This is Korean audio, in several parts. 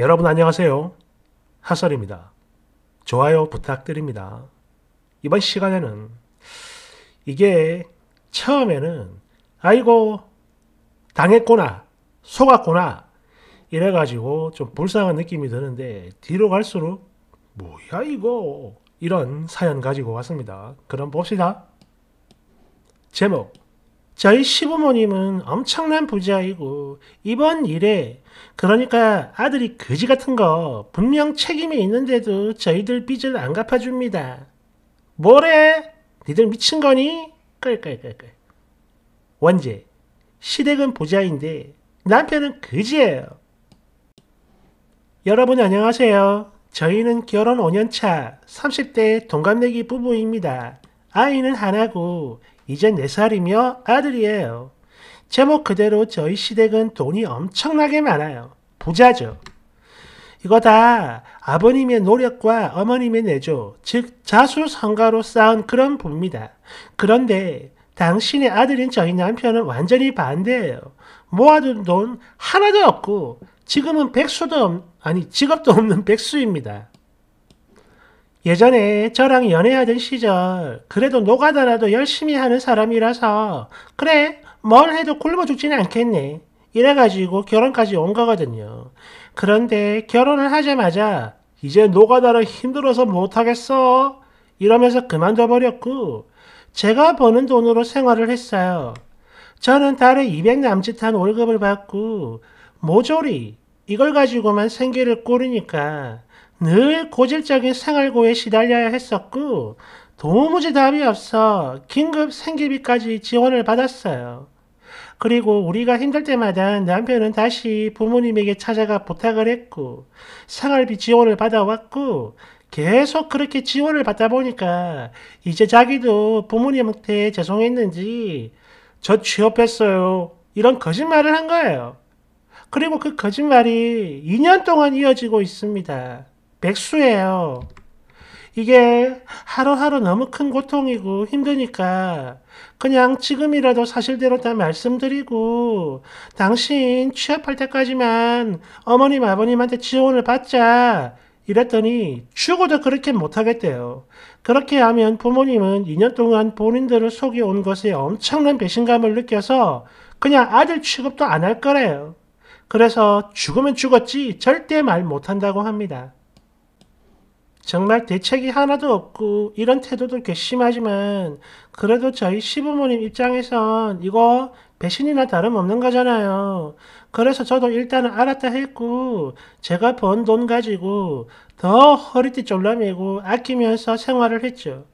여러분 안녕하세요. 하설입니다. 좋아요 부탁드립니다. 이번 시간에는 이게 처음에는 아이고 당했구나 속았구나 이래가지고 좀 불쌍한 느낌이 드는데 뒤로 갈수록 뭐야 이거 이런 사연 가지고 왔습니다. 그럼 봅시다. 제목 저희 시부모님은 엄청난 부자이고 이번 일에 그러니까 아들이 거지 같은 거 분명 책임이 있는데도 저희들 빚을 안 갚아줍니다. 뭐래? 니들 미친 거니? 끌끌끌끌. 원제, 시댁은 부자인데 남편은 거지예요. 여러분 안녕하세요. 저희는 결혼 5년차 30대 동갑내기 부부입니다. 아이는 하나고 이제 4살이며 아들이에요. 제목 그대로 저희 시댁은 돈이 엄청나게 많아요. 부자죠. 이거 다 아버님의 노력과 어머님의 내조, 즉 자수성가로 쌓은 그런 부입니다. 그런데 당신의 아들인 저희 남편은 완전히 반대예요. 모아둔 돈 하나도 없고 지금은 백수도 없, 아니 직업도 없는 백수입니다. 예전에 저랑 연애하던 시절 그래도 노가다라도 열심히 하는 사람이라서 그래 뭘 해도 굶어 죽지는 않겠네 이래가지고 결혼까지 온 거거든요. 그런데 결혼을 하자마자 이제 노가다를 힘들어서 못하겠어 이러면서 그만둬버렸고 제가 버는 돈으로 생활을 했어요. 저는 달에 200 남짓한 월급을 받고 모조리 이걸 가지고만 생계를 꾸리니까 늘 고질적인 생활고에 시달려야 했었고 도무지 답이 없어 긴급 생계비까지 지원을 받았어요. 그리고 우리가 힘들 때마다 남편은 다시 부모님에게 찾아가 부탁을 했고 생활비 지원을 받아왔고 계속 그렇게 지원을 받다 보니까 이제 자기도 부모님한테 죄송했는지 저 취업했어요. 이런 거짓말을 한 거예요. 그리고 그 거짓말이 2년 동안 이어지고 있습니다. 백수예요. 이게 하루하루 너무 큰 고통이고 힘드니까 그냥 지금이라도 사실대로 다 말씀드리고 당신 취업할 때까지만 어머님 아버님한테 지원을 받자 이랬더니 죽어도 그렇게 못하겠대요. 그렇게 하면 부모님은 2년 동안 본인들을 속여온 것에 엄청난 배신감을 느껴서 그냥 아들 취급도 안 할 거래요. 그래서 죽으면 죽었지 절대 말 못한다고 합니다. 정말 대책이 하나도 없고 이런 태도도 괘씸하지만 그래도 저희 시부모님 입장에선 이거 배신이나 다름없는 거잖아요. 그래서 저도 일단은 알았다 했고 제가 번 돈 가지고 더 허리띠 졸라매고 아끼면서 생활을 했죠.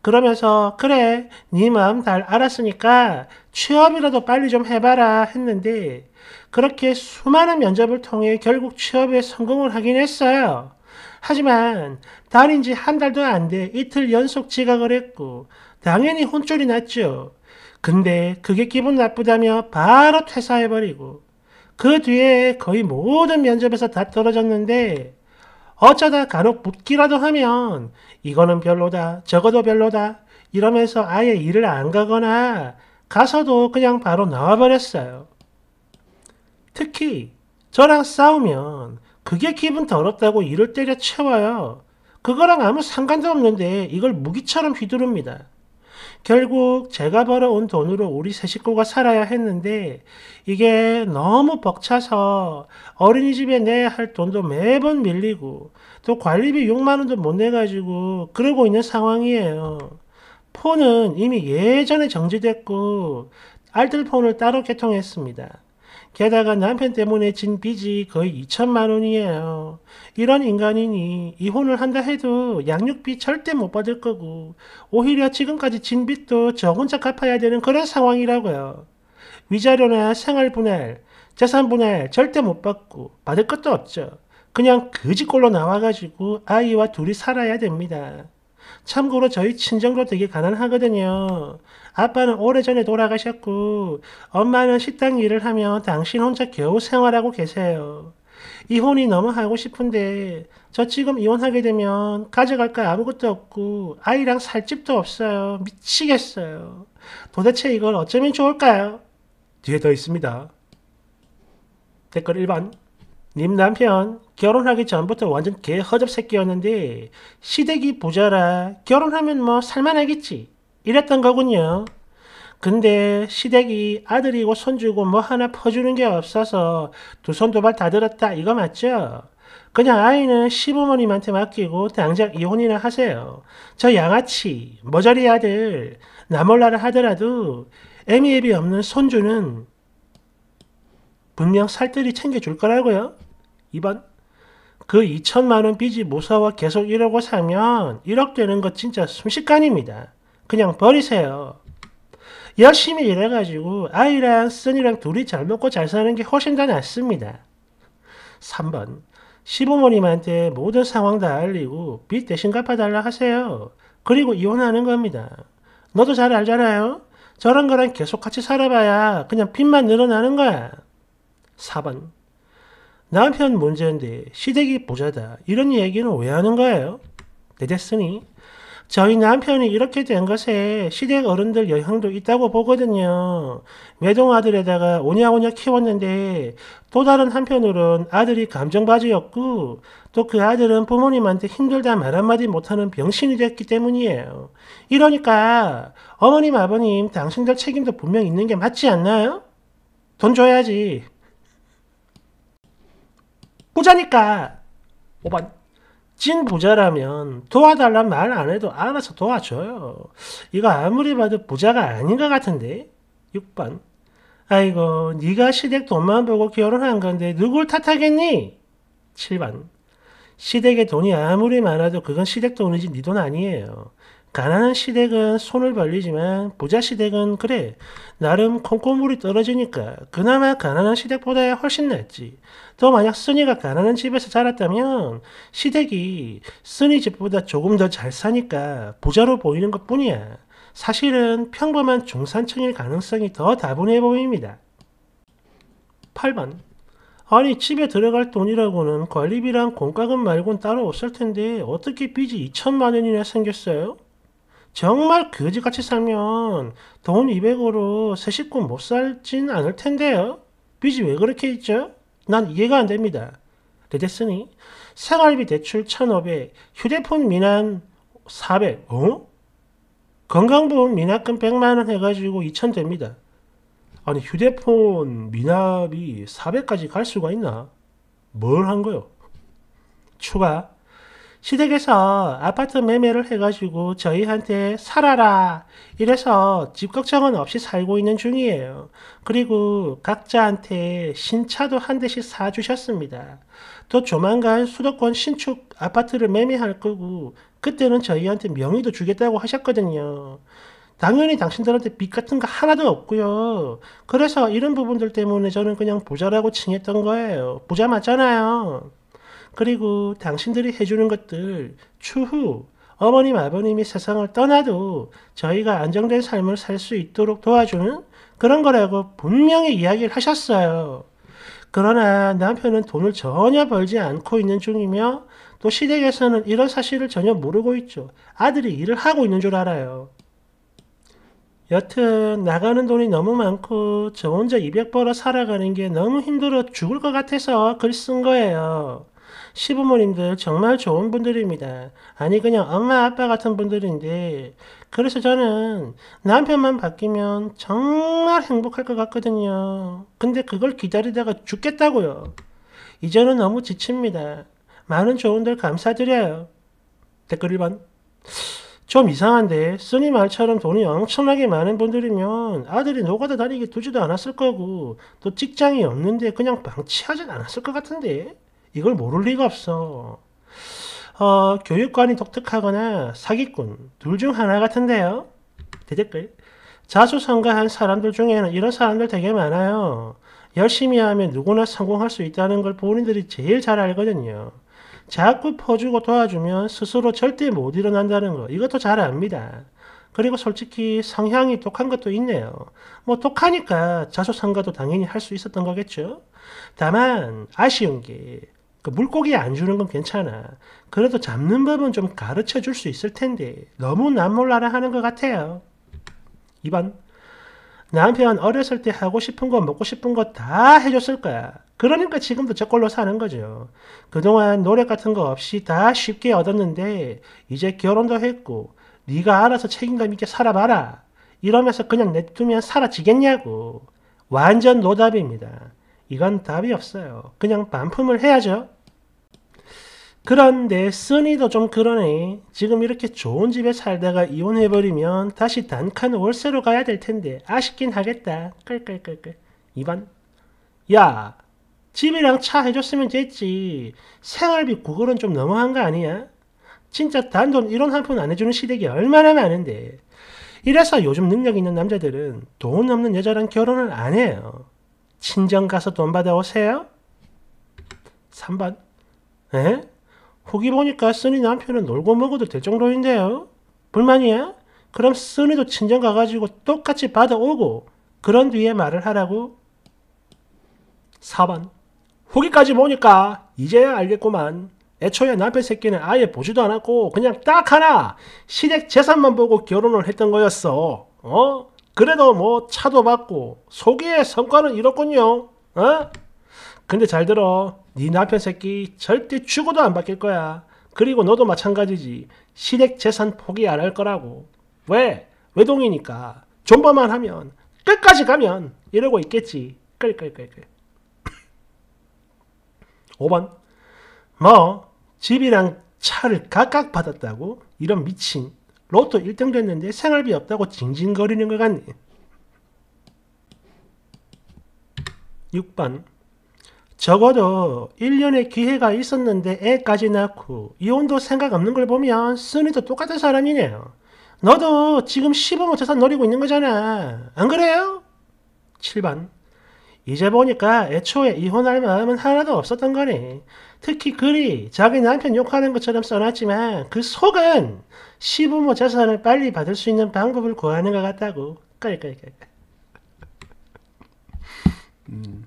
그러면서 그래 네 마음 잘 알았으니까 취업이라도 빨리 좀 해봐라 했는데 그렇게 수많은 면접을 통해 결국 취업에 성공을 하긴 했어요. 하지만 다닌 지한 달도 안 돼 이틀 연속 지각을 했고 당연히 혼쭐이 났죠. 근데 그게 기분 나쁘다며 바로 퇴사해버리고 그 뒤에 거의 모든 면접에서 다 떨어졌는데 어쩌다 간혹 붙기라도 하면 이거는 별로다 적어도 별로다 이러면서 아예 일을 안 가거나 가서도 그냥 바로 나와버렸어요. 특히 저랑 싸우면 그게 기분 더럽다고 이를 때려채워요. 그거랑 아무 상관도 없는데 이걸 무기처럼 휘두릅니다. 결국 제가 벌어온 돈으로 우리 세 식구가 살아야 했는데 이게 너무 벅차서 어린이집에 내야 할 돈도 매번 밀리고 또 관리비 6만원도 못 내가지고 그러고 있는 상황이에요. 폰은 이미 예전에 정지됐고 알뜰폰을 따로 개통했습니다. 게다가 남편 때문에 진 빚이 거의 2천만 원이에요. 이런 인간이니 이혼을 한다 해도 양육비 절대 못 받을 거고 오히려 지금까지 진 빚도 저 혼자 갚아야 되는 그런 상황이라고요. 위자료나 생활분할, 재산분할 절대 못 받고 받을 것도 없죠. 그냥 그지꼴로 나와가지고 아이와 둘이 살아야 됩니다. 참고로 저희 친정도 되게 가난하거든요. 아빠는 오래전에 돌아가셨고 엄마는 식당 일을 하며 당신 혼자 겨우 생활하고 계세요. 이혼이 너무 하고 싶은데 저 지금 이혼하게 되면 가져갈 거 아무것도 없고 아이랑 살 집도 없어요. 미치겠어요. 도대체 이걸 어쩌면 좋을까요? 뒤에 더 있습니다. 댓글 1번 님 남편 결혼하기 전부터 완전 개 허접 새끼였는데 시댁이 부자라 결혼하면 뭐 살만하겠지. 이랬던 거군요. 근데 시댁이 아들이고 손주고 뭐 하나 퍼주는 게 없어서 두 손 두 발 다 들었다 이거 맞죠? 그냥 아이는 시부모님한테 맡기고 당장 이혼이나 하세요. 저 양아치, 머저리 아들, 나몰라를 하더라도 애미애비 없는 손주는 분명 살뜰히 챙겨줄 거라고요. 2번. 그 2천만 원 빚이 무서워 계속 이러고 살면 1억 되는 거 진짜 순식간입니다. 그냥 버리세요. 열심히 일해가지고 아이랑 쓴이랑 둘이 잘 먹고 잘 사는 게 훨씬 더 낫습니다. 3번 시부모님한테 모든 상황 다 알리고 빚 대신 갚아달라 하세요. 그리고 이혼하는 겁니다. 너도 잘 알잖아요. 저런 거랑 계속 같이 살아봐야 그냥 빚만 늘어나는 거야. 4번 남편 문제인데 시댁이 부자다. 이런 얘기는 왜 하는 거예요? 내됐으니 저희 남편이 이렇게 된 것에 시댁 어른들 영향도 있다고 보거든요. 외동 아들에다가 오냐오냐 키웠는데 또 다른 한편으론 아들이 감정바지였고 또 그 아들은 부모님한테 힘들다 말 한마디 못하는 병신이 됐기 때문이에요. 이러니까 어머님 아버님 당신들 책임도 분명 있는 게 맞지 않나요? 돈 줘야지. 부자니까. 오반. 찐 부자라면 도와달란 말 안 해도 알아서 도와줘요. 이거 아무리 봐도 부자가 아닌 것 같은데. 6번. 아이고, 네가 시댁 돈만 보고 결혼한 건데 누굴 탓하겠니? 7번. 시댁에 돈이 아무리 많아도 그건 시댁 돈이지 네 돈 아니에요. 가난한 시댁은 손을 벌리지만 부자 시댁은 그래 나름 콩고물이 떨어지니까 그나마 가난한 시댁보다 훨씬 낫지. 또 만약 순니가 가난한 집에서 자랐다면 시댁이 순니 집보다 조금 더 잘 사니까 부자로 보이는 것뿐이야. 사실은 평범한 중산층일 가능성이 더 다분해 보입니다. 8번 아니 집에 들어갈 돈이라고는 관리비랑 공과금 말곤 따로 없을 텐데 어떻게 빚이 2천만 원이나 생겼어요? 정말 거지같이 살면 돈 200으로 새 식구 못 살진 않을 텐데요. 빚이 왜 그렇게 있죠? 난 이해가 안 됩니다. 그랬으니 생활비 대출 1,500, 휴대폰 미난 400, 어? 건강보험 미납금 100만원 해가지고 2,000 됩니다. 아니 휴대폰 미납이 400까지 갈 수가 있나? 뭘 한 거요? 추가 시댁에서 아파트 매매를 해가지고 저희한테 살아라 이래서 집 걱정은 없이 살고 있는 중이에요. 그리고 각자한테 신차도 한 대씩 사주셨습니다. 또 조만간 수도권 신축 아파트를 매매할 거고 그때는 저희한테 명의도 주겠다고 하셨거든요. 당연히 당신들한테 빚 같은 거 하나도 없고요. 그래서 이런 부분들 때문에 저는 그냥 보자라고 칭했던 거예요. 보자 맞잖아요. 그리고 당신들이 해주는 것들 추후 어머님 아버님이 세상을 떠나도 저희가 안정된 삶을 살 수 있도록 도와주는 그런 거라고 분명히 이야기를 하셨어요. 그러나 남편은 돈을 전혀 벌지 않고 있는 중이며 또 시댁에서는 이런 사실을 전혀 모르고 있죠. 아들이 일을 하고 있는 줄 알아요. 여튼 나가는 돈이 너무 많고 저 혼자 200 벌어 살아가는 게 너무 힘들어 죽을 것 같아서 글 쓴 거예요. 시부모님들 정말 좋은 분들입니다. 아니 그냥 엄마 아빠 같은 분들인데 그래서 저는 남편만 바뀌면 정말 행복할 것 같거든요. 근데 그걸 기다리다가 죽겠다고요. 이제는 너무 지칩니다. 많은 조언들 감사드려요. 댓글 1번. 좀 이상한데 쓰니 말처럼 돈이 엄청나게 많은 분들이면 아들이 노가다 다니게 두지도 않았을 거고 또 직장이 없는데 그냥 방치하진 않았을 것 같은데 이걸 모를 리가 없어. 어, 교육관이 독특하거나 사기꾼 둘 중 하나 같은데요. 대댓글. 자주 참가한 사람들 중에는 이런 사람들 되게 많아요. 열심히 하면 누구나 성공할 수 있다는 걸 본인들이 제일 잘 알거든요. 자꾸 퍼주고 도와주면 스스로 절대 못 일어난다는 거 이것도 잘 압니다. 그리고 솔직히 성향이 독한 것도 있네요. 뭐 독하니까 자수성가도 당연히 할 수 있었던 거겠죠. 다만 아쉬운 게그 물고기 안 주는 건 괜찮아. 그래도 잡는 법은 좀 가르쳐 줄 수 있을 텐데 너무 남몰라라 하는 것 같아요. 2번 남편 어렸을 때 하고 싶은 거 먹고 싶은 거 다 해줬을 거야. 그러니까 지금도 저걸로 사는 거죠. 그동안 노력 같은 거 없이 다 쉽게 얻었는데 이제 결혼도 했고 네가 알아서 책임감 있게 살아봐라. 이러면서 그냥 냅두면 사라지겠냐고. 완전 노답입니다. 이건 답이 없어요. 그냥 반품을 해야죠. 그런데 쓰니도 좀 그러네. 지금 이렇게 좋은 집에 살다가 이혼해버리면 다시 단칸 월세로 가야 될 텐데 아쉽긴 하겠다. 끌끌끌끌. 2번. 야, 집이랑 차 해줬으면 됐지. 생활비 구글은좀 너무한 거 아니야? 진짜 단돈 이런 한푼 안 해주는 시댁이 얼마나 많은데. 이래서 요즘 능력 있는 남자들은 돈 없는 여자랑 결혼을 안 해요. 친정 가서 돈 받아오세요? 3번 에? 후기 보니까 쓰니 남편은 놀고 먹어도 될 정도인데요. 불만이야? 그럼 쓰니도 친정 가가지고 똑같이 받아오고 그런 뒤에 말을 하라고. 4번 후기까지 보니까 이제야 알겠구만. 애초에 남편 새끼는 아예 보지도 않았고 그냥 딱 하나 시댁 재산만 보고 결혼을 했던 거였어. 어? 그래도 뭐 차도 받고 소개의 성과는 이렇군요. 어? 근데 잘 들어. 네 남편 새끼 절대 죽어도 안 바뀔 거야. 그리고 너도 마찬가지지. 시댁 재산 포기 안 할 거라고. 왜? 외동이니까. 존버만 하면 끝까지 가면 이러고 있겠지. 끌끌끌끌. 5번. 뭐 집이랑 차를 각각 받았다고? 이런 미친. 로또 1등 됐는데 생활비 없다고 징징거리는 것 같니? 6번 적어도 1년의 기회가 있었는데 애까지 낳고 이혼도 생각 없는 걸 보면 쓰이도 똑같은 사람이네요. 너도 지금 시범 못해서 노리고 있는 거잖아. 안 그래요? 7번 이제 보니까 애초에 이혼할 마음은 하나도 없었던 거네. 특히 글이 자기 남편 욕하는 것처럼 써놨지만 그 속은 시부모 재산을 빨리 받을 수 있는 방법을 구하는 것 같다고. 그러니 음.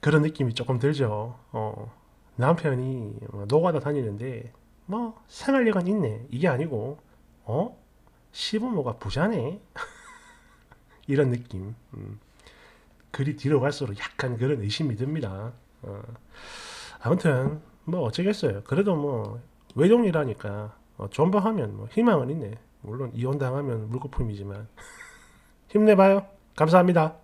그런 느낌이 조금 들죠. 어, 남편이 뭐 노가다 다니는데 뭐 생활력은 있네. 이게 아니고 어? 시부모가 부자네. 이런 느낌. 음. 글이 뒤로 갈수록 약간 그런 의심이 듭니다. 어. 아무튼 뭐 어쩌겠어요. 그래도 뭐 외동이라니까 어, 존버하면 뭐 희망은 있네. 물론 이혼 당하면 물거품이지만 힘내봐요. 감사합니다.